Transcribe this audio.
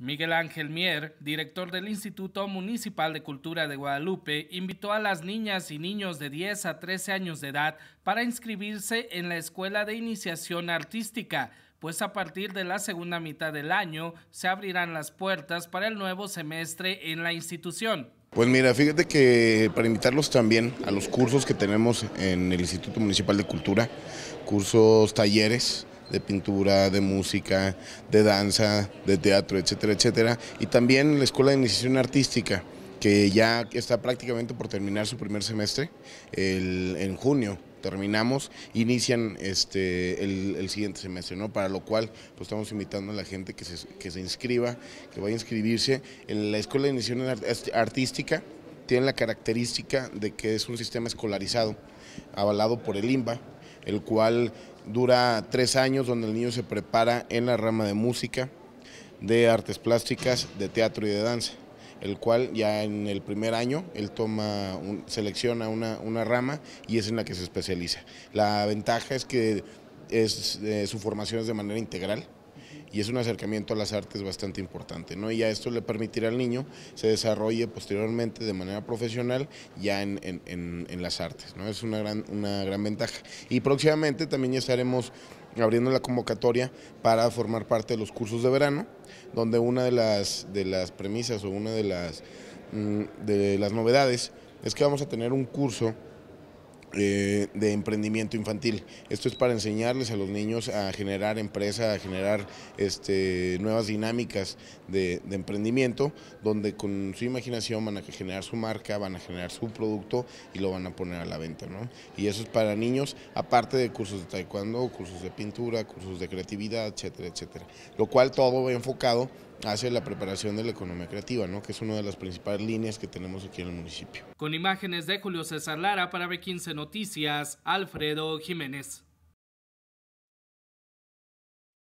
Miguel Ángel Mier, director del Instituto Municipal de Cultura de Guadalupe, invitó a las niñas y niños de 10 a 13 años de edad para inscribirse en la Escuela de Iniciación Artística, pues a partir de la segunda mitad del año se abrirán las puertas para el nuevo semestre en la institución. Pues mira, fíjate que para invitarlos también a los cursos que tenemos en el Instituto Municipal de Cultura, cursos, talleres, de pintura, de música, de danza, de teatro, etcétera, etcétera. Y también la Escuela de Iniciación Artística, que ya está prácticamente por terminar su primer semestre en junio terminamos, inician este, el, siguiente semestre, ¿no? Para lo cual pues, estamos invitando a la gente que se, inscriba, que vaya a inscribirse. En la Escuela de Iniciación Artística tiene la característica de que es un sistema escolarizado, avalado por el IMBA, el cual dura tres años donde el niño se prepara en la rama de música, de artes plásticas, de teatro y de danza, el cual ya en el primer año él toma selecciona una, rama y es en la que se especializa. La ventaja es que es, eh, su formación es de manera integral, y es un acercamiento a las artes bastante importante, ¿no? Y ya esto le permitirá al niño se desarrolle posteriormente de manera profesional ya en, las artes, ¿no? Es una gran, una gran ventaja. Y próximamente también ya estaremos abriendo la convocatoria para formar parte de los cursos de verano, donde una de las, de las premisas o una de las, mm, de las novedades es que vamos a tener un curso eh, de emprendimiento infantil. Esto es para enseñarles a los niños a generar empresa, a generar este, nuevas dinámicas de, emprendimiento, donde con su imaginación van a generar su marca, van a generar su producto y lo van a poner a la venta. ¿no? Y eso es para niños, aparte de cursos de taekwondo, cursos de pintura, cursos de creatividad, etcétera, etcétera. Lo cual todo va enfocado hacia la preparación de la economía creativa, ¿no? que es una de las principales líneas que tenemos aquí en el municipio. Con imágenes de Julio César Lara para B15 Noticias, Alfredo Jiménez.